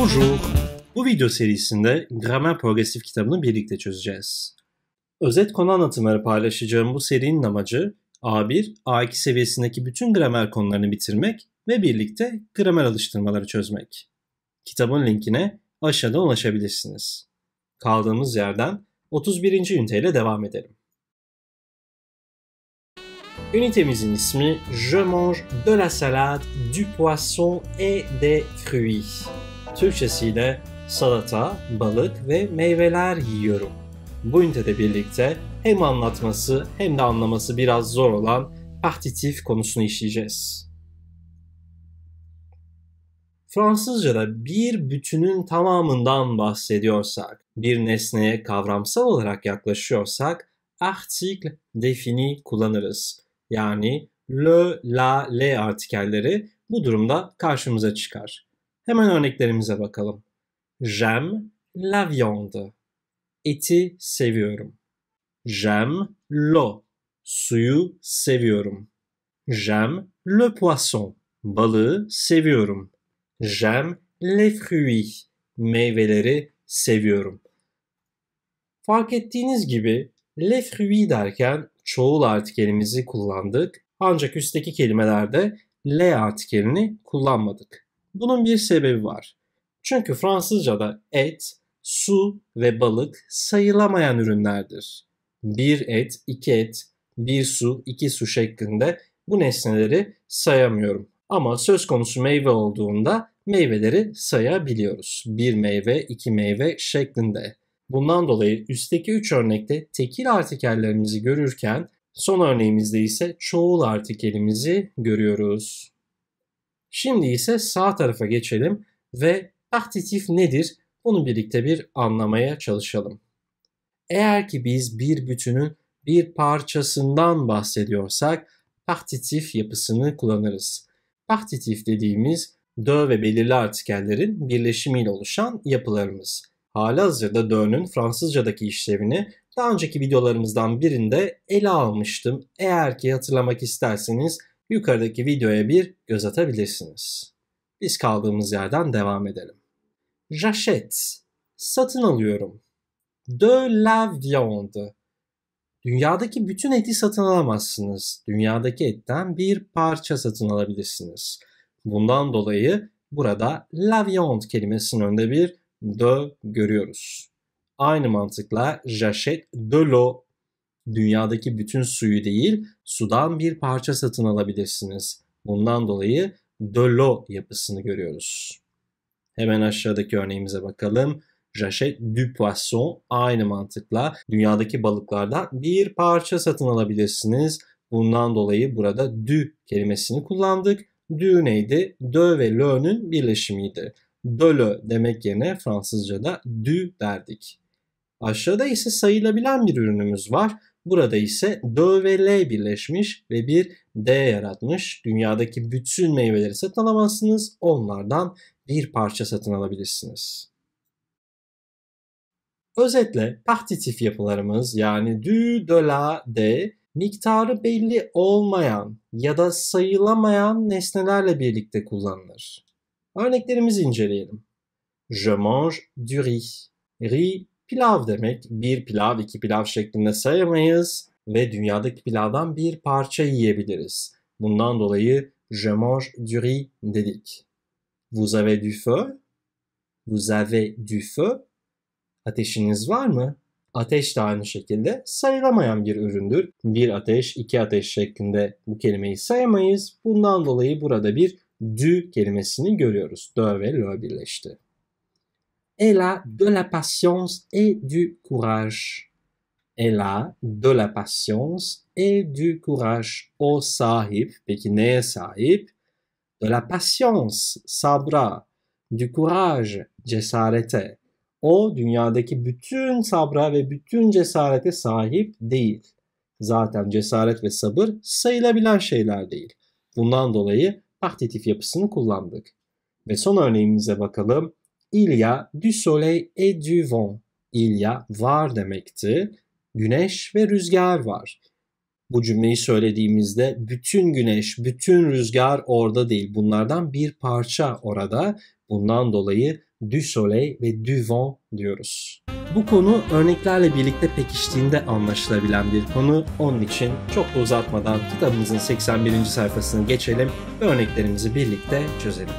Bonjour. Bu video serisinde Gramer Progresif kitabını birlikte çözeceğiz. Özet konu anlatımları paylaşacağım bu serinin amacı A1, A2 seviyesindeki bütün gramer konularını bitirmek ve birlikte gramer alıştırmaları çözmek. Kitabın linkine aşağıda ulaşabilirsiniz. Kaldığımız yerden 31. üniteyle devam edelim. Ünitemizin ismi Je mange de la salade, du poisson et des fruits. Türkçesiyle salata, balık ve meyveler yiyorum. Bu ünitede birlikte hem anlatması hem de anlaması biraz zor olan partitif konusunu işleyeceğiz. Fransızca'da bir bütünün tamamından bahsediyorsak, bir nesneye kavramsal olarak yaklaşıyorsak article defini kullanırız. Yani le, la, le artikelleri bu durumda karşımıza çıkar. Hemen örneklerimize bakalım. J'aime la viande. Eti seviyorum. J'aime l'eau. Suyu seviyorum. J'aime le poisson. Balığı seviyorum. J'aime les fruits. Meyveleri seviyorum. Fark ettiğiniz gibi le fruit derken çoğul artikelimizi kullandık. Ancak üstteki kelimelerde le artikelini kullanmadık. Bunun bir sebebi var. Çünkü Fransızca'da et, su ve balık sayılamayan ürünlerdir. Bir et, iki et, bir su, iki su şeklinde bu nesneleri sayamıyorum. Ama söz konusu meyve olduğunda meyveleri sayabiliyoruz. Bir meyve, iki meyve şeklinde. Bundan dolayı üstteki üç örnekte tekil artikellerimizi görürken son örneğimizde ise çoğul artikelimizi görüyoruz. Şimdi ise sağ tarafa geçelim ve partitif nedir bunu birlikte bir anlamaya çalışalım. Eğer ki biz bir bütünün bir parçasından bahsediyorsak partitif yapısını kullanırız. Partitif dediğimiz dö ve belirli artikellerin birleşimiyle oluşan yapılarımız. Halihazırda dö'nün Fransızcadaki işlevini daha önceki videolarımızdan birinde ele almıştım. Eğer ki hatırlamak isterseniz yukarıdaki videoya bir göz atabilirsiniz. Biz kaldığımız yerden devam edelim. Jachet Satın alıyorum. De la viande. Dünyadaki bütün eti satın alamazsınız. Dünyadaki etten bir parça satın alabilirsiniz. Bundan dolayı burada la viande kelimesinin önünde bir de görüyoruz. Aynı mantıkla jachet de l'eau dünyadaki bütün suyu değil, sudan bir parça satın alabilirsiniz. Bundan dolayı "dolo" yapısını görüyoruz. Hemen aşağıdaki örneğimize bakalım. Jachet du poisson aynı mantıkla dünyadaki balıklardan bir parça satın alabilirsiniz. Bundan dolayı burada "du" kelimesini kullandık. "Du" neydi? Dö ve lö'nün birleşimiydi. "Dolo" demek yerine Fransızca'da "du" derdik. Aşağıda ise sayılabilen bir ürünümüz var. Burada ise D ve L birleşmiş ve bir D yaratmış. Dünyadaki bütün meyveleri satın alamazsınız. Onlardan bir parça satın alabilirsiniz. Özetle partitif yapılarımız yani dü, de, la, de miktarı belli olmayan ya da sayılamayan nesnelerle birlikte kullanılır. Örneklerimizi inceleyelim. Je mange du riz. Riz Pilav demek bir pilav, iki pilav şeklinde sayamayız ve dünyadaki pilavdan bir parça yiyebiliriz. Bundan dolayı je mange du riz dedik. Vous avez du feu? Vous avez du feu? Ateşiniz var mı? Ateş de aynı şekilde sayılamayan bir üründür. Bir ateş, iki ateş şeklinde bu kelimeyi sayamayız. Bundan dolayı burada bir du kelimesini görüyoruz. Dö ve lö birleşti. Elle a de la patience et du courage. Elle a de la patience et du courage. O sahip, peki sahip? De la patience, sabra, du courage, cesarete. O dünyadaki bütün sabra ve bütün cesarete sahip değil. Zaten cesaret ve sabır sayılabilen şeyler değil. Bundan dolayı partitif yapısını kullandık. Ve son örneğimize bakalım. Il y a du soleil et du vent. Il y a var demekti. Güneş ve rüzgar var. Bu cümleyi söylediğimizde bütün güneş, bütün rüzgar orada değil. Bunlardan bir parça orada. Bundan dolayı du soleil ve du vent diyoruz. Bu konu örneklerle birlikte pekiştiğinde anlaşılabilen bir konu. Onun için çok da uzatmadan kitabımızın 81. sayfasını geçelim ve örneklerimizi birlikte çözelim.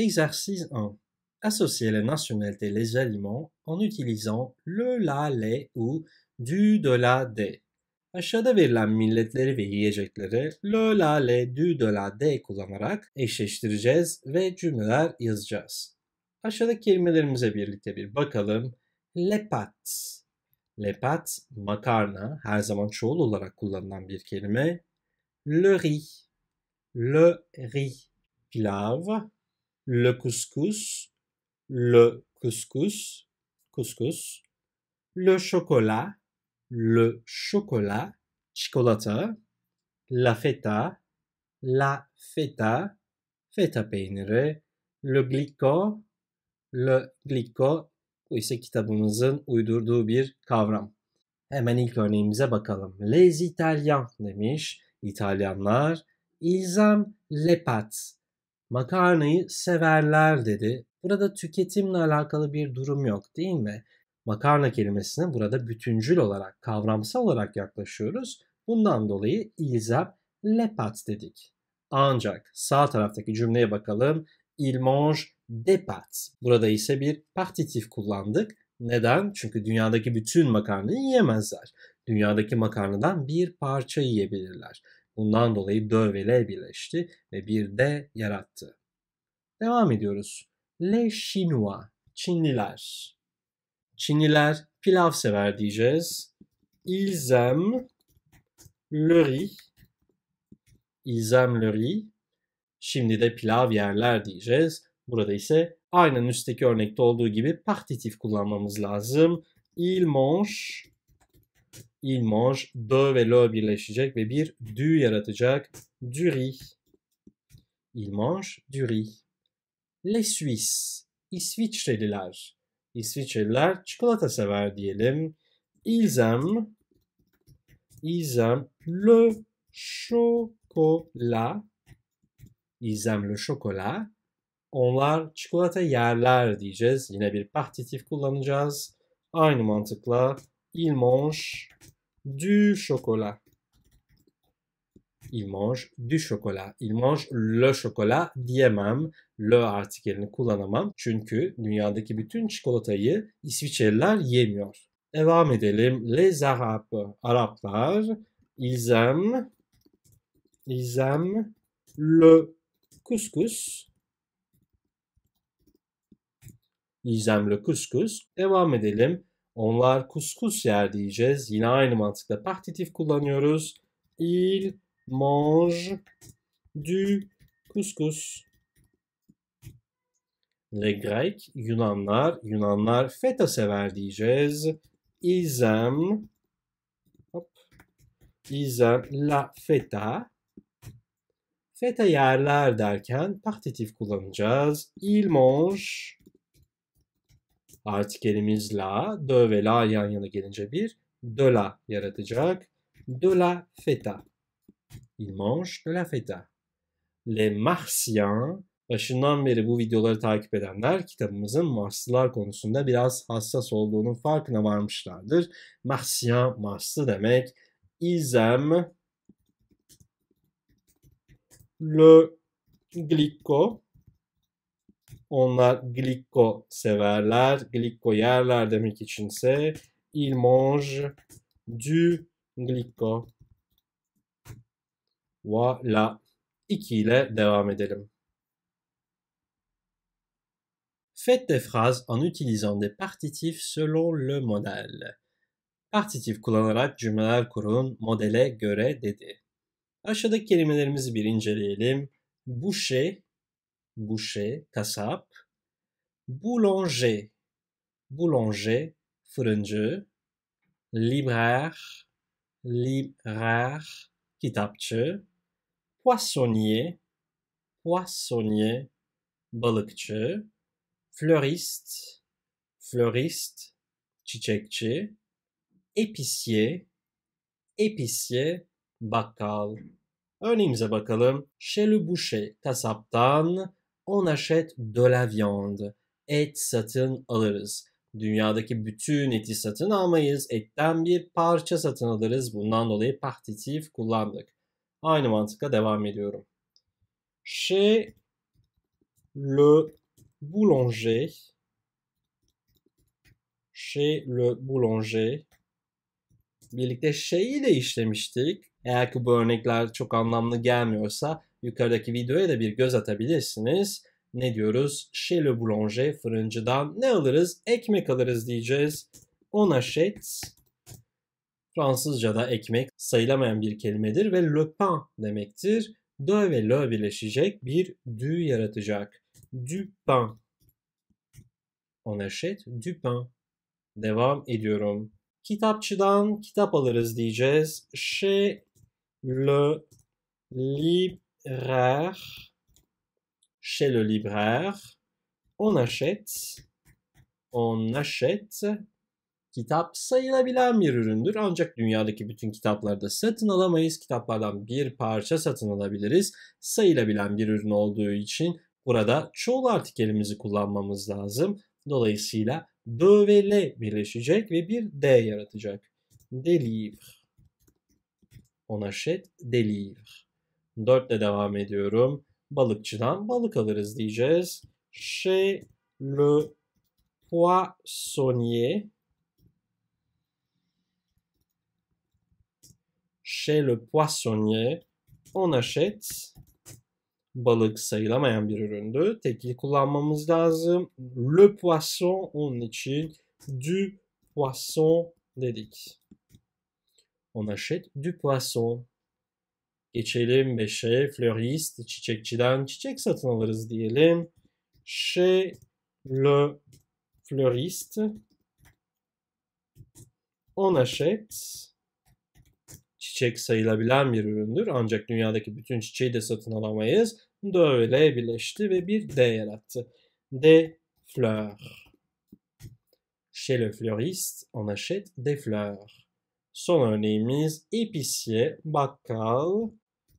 Exercice 1. Associer les nationalités les aliments en utilisant le, la, les ou du, de, la, de. Aşağıda verilen milletleri ve yiyecekleri le, la, le, du, de, la, de kullanarak eşleştireceğiz ve cümleler yazacağız. Aşağıdaki kelimelerimize birlikte bir bakalım. Le pat. Le pat makarna, her zaman çoğul olarak kullanılan bir kelime. Le riz. Le riz. Pilav le couscous, le couscous, couscous, le chocolat, le chocolat, çikolata, la feta, la feta, feta peyniri, le glico, le glico, bu ise kitabımızın uydurduğu bir kavram. Hemen ilk örneğimize bakalım. Les Italiens demiş. İtalyanlar. Ils aiment les pâtes. Makarnayı severler dedi. Burada tüketimle alakalı bir durum yok değil mi? Makarna kelimesine burada bütüncül olarak, kavramsal olarak yaklaşıyoruz. Bundan dolayı ilzam lepat dedik. Ancak sağ taraftaki cümleye bakalım. Il mange des pâtes. Burada ise bir partitif kullandık. Neden? Çünkü dünyadaki bütün makarnayı yiyemezler. Dünyadaki makarnadan bir parça yiyebilirler. Bundan dolayı dövele birleşti ve bir de yarattı. Devam ediyoruz. Le Chinois, Çinliler. Çinliler pilav sever diyeceğiz. Ils aiment le riz. Ils aiment le riz. Şimdi de pilav yerler diyeceğiz. Burada ise aynen üstteki örnekte olduğu gibi partitif kullanmamız lazım. Il mange il do ve lo birleşecek ve bir dü yaratacak. Du riz. Il mange du riz. Les Suisses. İsviçreliler. İsviçreliler çikolata sever diyelim. Ils aiment, ils aiment le chocolat. Ils aiment le chocolat. Onlar çikolata yerler diyeceğiz. Yine bir partitif kullanacağız. Aynı mantıkla Il mange du chocolat. Il mange du chocolat. Il mange le chocolat diyemem. Le artikelini kullanamam. Çünkü dünyadaki bütün çikolatayı İsviçreliler yemiyor. Devam edelim. Les Arabes. Araplar. Ils aiment. Ils aiment le couscous. Ils aiment le couscous. Devam edelim. Onlar kuskus yer diyeceğiz. Yine aynı mantıkla partitif kullanıyoruz. Il mange du couscous. Le Grec, Yunanlar, Yunanlar feta sever diyeceğiz. Izem, hop, izem la feta. Feta yerler derken partitif kullanacağız. Il mange Artikelimiz la, dö ve la yan yana gelince bir de la yaratacak. De la feta. Il mange de la feta. Le Martiens Başından beri bu videoları takip edenler kitabımızın Marslılar konusunda biraz hassas olduğunun farkına varmışlardır. Marsiyan, Marslı demek. İzem, le gliko, On Onlar gliko severler. Gliko yerler demek içinse il mange du Glico. » Voilà. 2 ile devam edelim. Faites des phrases en utilisant des partitifs selon le modèle. Partitif kullanarak cümleler kurun, modele göre dedi. Aşağıdaki kelimelerimizi bir inceleyelim. Boucher boucher, kasap. Boulanger, boulanger, fırıncı. Libraire, libraire, kitapçı. Poissonnier, poissonnier, balıkçı. Fleuriste, fleuriste, çiçekçi. Épicier, épicier, bakkal. Örneğimize bakalım. Chez le boucher, kasaptan on aşet de viande. Et satın alırız. Dünyadaki bütün eti satın almayız. Etten bir parça satın alırız. Bundan dolayı partitif kullandık. Aynı mantıkla devam ediyorum. Chez le boulanger, chez le boulanger, birlikte şeyi de işlemiştik. Eğer ki bu örnekler çok anlamlı gelmiyorsa Yukarıdaki videoya da bir göz atabilirsiniz. Ne diyoruz? Chez le boulanger fırıncıdan ne alırız? Ekmek alırız diyeceğiz. On achète Fransızca'da ekmek sayılamayan bir kelimedir ve le pain demektir. De ve le birleşecek bir du yaratacak. Du pain. On achète du pain. Devam ediyorum. Kitapçıdan kitap alırız diyeceğiz. Chez le libraire rare chez le libraire. On achète. On achète. Kitap sayılabilen bir üründür. Ancak dünyadaki bütün kitaplarda satın alamayız. Kitaplardan bir parça satın alabiliriz. Sayılabilen bir ürün olduğu için burada çoğul artikelimizi kullanmamız lazım. Dolayısıyla de ve le birleşecek ve bir d yaratacak. Des livres. On achète des livres. 4 ile devam ediyorum. Balıkçıdan balık alırız diyeceğiz. Chez le poissonnier. Chez le poissonnier. On achète. Balık sayılamayan bir üründü. Tekil kullanmamız lazım. Le poisson onun için du poisson dedik. On achète du poisson. Geçelim 5'e. Fleurist, çiçekçiden çiçek satın alırız diyelim. Chez le floriste on achète çiçek sayılabilen bir üründür. Ancak dünyadaki bütün çiçeği de satın alamayız. D ve L birleşti ve bir D yarattı. D fleurs. Chez le fleuriste, on achète des fleurs. Son örneğimiz épicier, bakkal.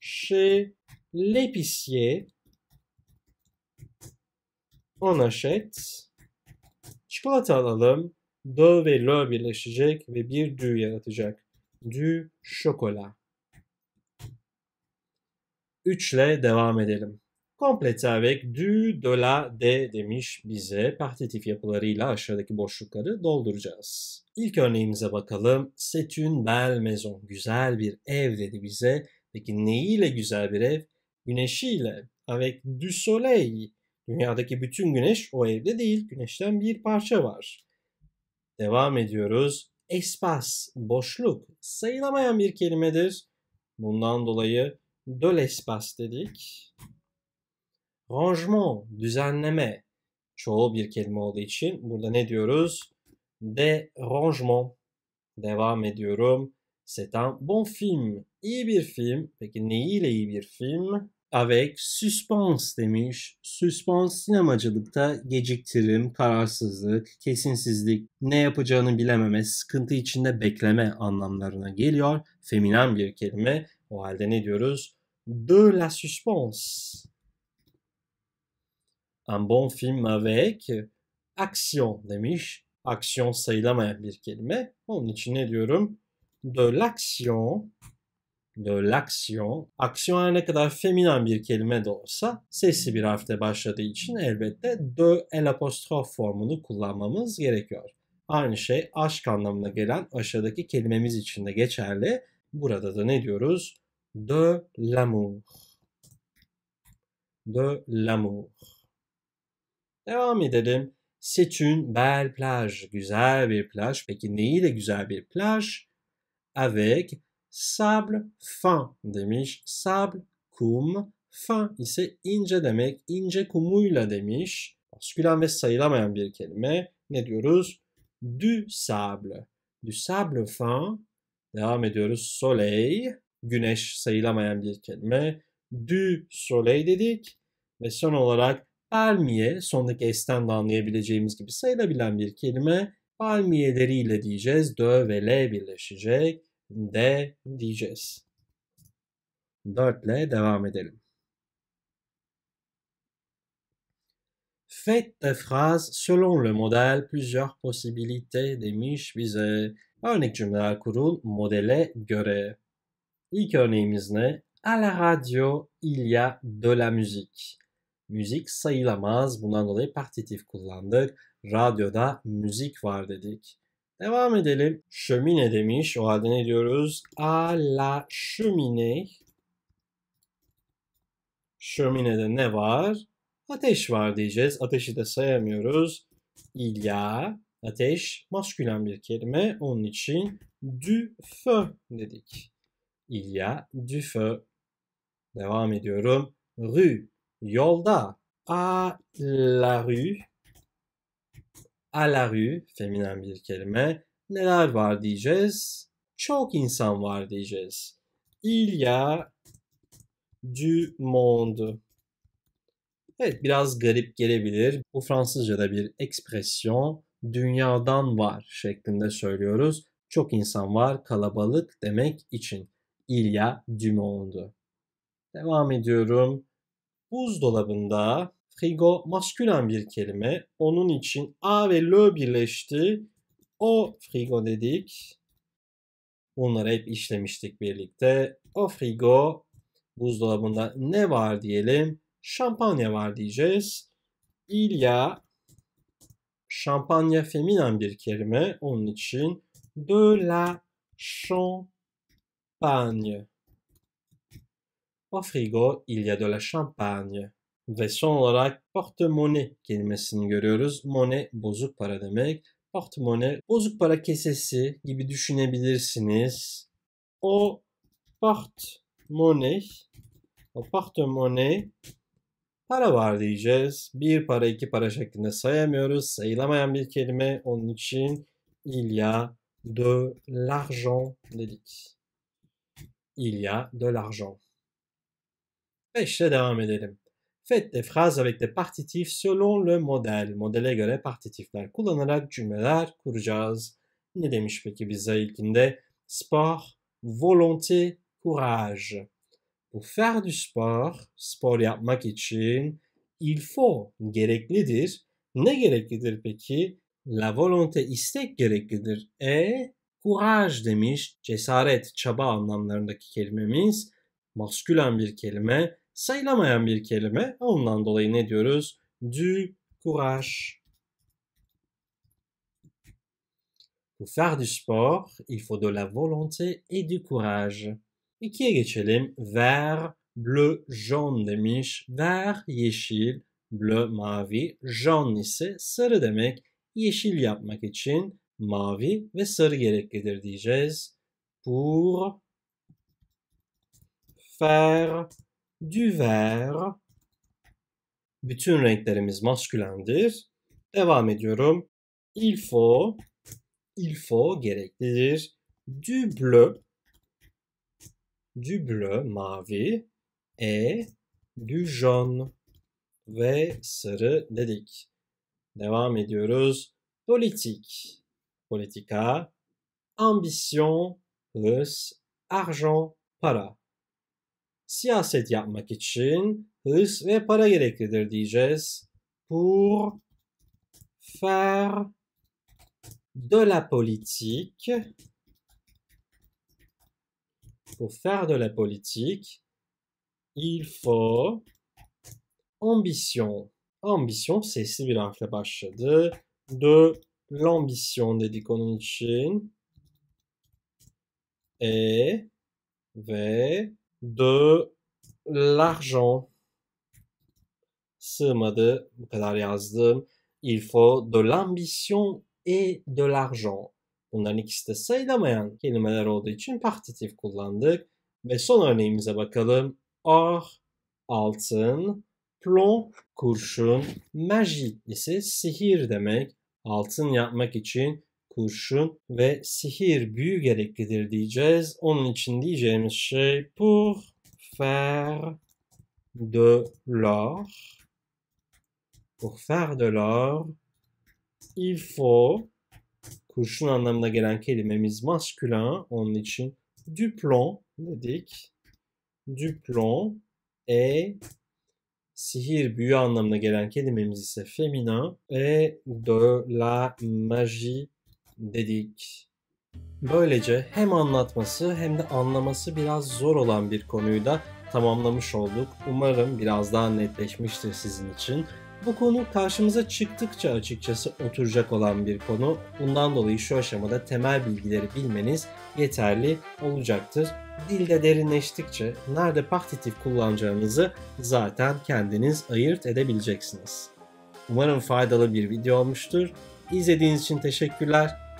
Chez l'épicier, on achète. Çikolata alalım. Do ve lo birleşecek ve bir dü yaratacak. Dü şokola. Üçle devam edelim. Komplete avec du, de la, de demiş bize partitif yapılarıyla aşağıdaki boşlukları dolduracağız. İlk örneğimize bakalım. C'est une belle maison. Güzel bir ev dedi bize. Peki neyiyle güzel bir ev? Güneşiyle. Avec du soleil. Dünyadaki bütün güneş o evde değil. Güneşten bir parça var. Devam ediyoruz. Espace boşluk sayılamayan bir kelimedir. Bundan dolayı döl espas dedik rangement, düzenleme çoğu bir kelime olduğu için burada ne diyoruz? De rangement. Devam ediyorum. C'est un bon film. İyi bir film. Peki neyiyle iyi bir film? Avec suspense demiş. Suspense sinemacılıkta geciktirim, kararsızlık, kesinsizlik, ne yapacağını bilememe, sıkıntı içinde bekleme anlamlarına geliyor. Feminen bir kelime. O halde ne diyoruz? De la suspense un bon film avec action demiş. Aksiyon sayılamayan bir kelime. Onun için ne diyorum? De l'action de l'action. Aksiyon her ne kadar feminen bir kelime de olsa sesli bir harfle başladığı için elbette de el apostrof formunu kullanmamız gerekiyor. Aynı şey aşk anlamına gelen aşağıdaki kelimemiz için de geçerli. Burada da ne diyoruz? De l'amour. De l'amour. Devam edelim. C'est une belle plage. Güzel bir plaj. Peki neyi de güzel bir plaj? Avec sable fin demiş. Sable, kum, fin ise ince demek. ince kumuyla demiş. Baskülen ve sayılamayan bir kelime. Ne diyoruz? Du sable. Du sable fin. Devam ediyoruz. Soleil. Güneş sayılamayan bir kelime. Du soleil dedik. Ve son olarak Palmiye sondaki s'ten de anlayabileceğimiz gibi sayılabilen bir kelime. Palmiyeleriyle diyeceğiz. D ve L birleşecek. D diyeceğiz. 4 ile devam edelim. Faites de phrase, selon le modèle plusieurs possibilités demiş bize. Örnek cümleler kurul modele göre. İlk örneğimiz ne? À la radio il y a de la musique müzik sayılamaz. Bundan dolayı partitif kullandık. Radyoda müzik var dedik. Devam edelim. Şömine demiş. O halde ne diyoruz? A la şömine. Şöminede ne var? Ateş var diyeceğiz. Ateşi de sayamıyoruz. İlya, ateş maskülen bir kelime. Onun için du feu dedik. İlya, du feu. Devam ediyorum. Rue, Yolda à la rue à la rue feminen bir kelime. Neler var diyeceğiz? Çok insan var diyeceğiz. Il y a du monde. Evet biraz garip gelebilir. Bu Fransızca'da bir ekspresyon dünyadan var şeklinde söylüyoruz. Çok insan var kalabalık demek için. Il y a du monde. Devam ediyorum buzdolabında frigo maskülen bir kelime. Onun için a ve l birleşti. O frigo dedik. Bunları hep işlemiştik birlikte. O frigo buzdolabında ne var diyelim? Şampanya var diyeceğiz. Il y şampanya feminen bir kelime. Onun için de la champagne. O frigo il y a de la champagne. Ve son olarak portemone kelimesini görüyoruz. Mone bozuk para demek. Portemone bozuk para kesesi gibi düşünebilirsiniz. O portemone o portemone para var diyeceğiz. Bir para iki para şeklinde sayamıyoruz. Sayılamayan bir kelime onun için il y a de l'argent dedik. Il y a de l'argent. 5'le devam edelim. Faites des phrases avec des partitifs selon le model. Modele göre partitifler kullanarak cümleler kuracağız. Ne demiş peki bize ilkinde? Spor, volonté, courage. Pour faire du sport, spor yapmak için il faut gereklidir. Ne gereklidir peki? La volonté istek gereklidir. E courage demiş. Cesaret, çaba anlamlarındaki kelimemiz. Maskülen bir kelime sayılamayan bir kelime. Ondan dolayı ne diyoruz? Du courage. Pour faire du sport, il faut de la volonté et du courage. İkiye geçelim. Ver, bleu, jaune demiş. vert, yeşil, bleu, mavi, jaune ise sarı demek. Yeşil yapmak için mavi ve sarı gereklidir diyeceğiz. Pour faire du vert. Bütün renklerimiz maskülendir. Devam ediyorum. Il faut, il faut gereklidir. Du bleu, du bleu mavi et du jaune ve sarı dedik. Devam ediyoruz. Politik, politika, ambition, hırs, argent, para. siyaset yapmak için hırs ve para gereklidir diyeceğiz. Pour faire de la politique, pour faire de la politique, il faut ambition. Ambition c'est similaire à la başladı. De l'ambition dedik onun Et de l'argent sığmadı. Bu kadar yazdım. Il faut de l'ambition et de l'argent. Bunların ikisi de sayılamayan kelimeler olduğu için partitif kullandık. Ve son örneğimize bakalım. Or, altın, plomb, kurşun, magiklisi sihir demek. Altın yapmak için kurşun ve sihir büyü gereklidir diyeceğiz. Onun için diyeceğimiz şey pour faire de l'or pour faire de l'or il faut kurşun anlamına gelen kelimemiz maskülen onun için du plomb dedik. Du plomb e sihir büyü anlamına gelen kelimemiz ise feminin e de la magie dedik. Böylece hem anlatması hem de anlaması biraz zor olan bir konuyu da tamamlamış olduk. Umarım biraz daha netleşmiştir sizin için. Bu konu karşımıza çıktıkça açıkçası oturacak olan bir konu. Bundan dolayı şu aşamada temel bilgileri bilmeniz yeterli olacaktır. Dilde derinleştikçe nerede partitif kullanacağınızı zaten kendiniz ayırt edebileceksiniz. Umarım faydalı bir video olmuştur. İzlediğiniz için teşekkürler.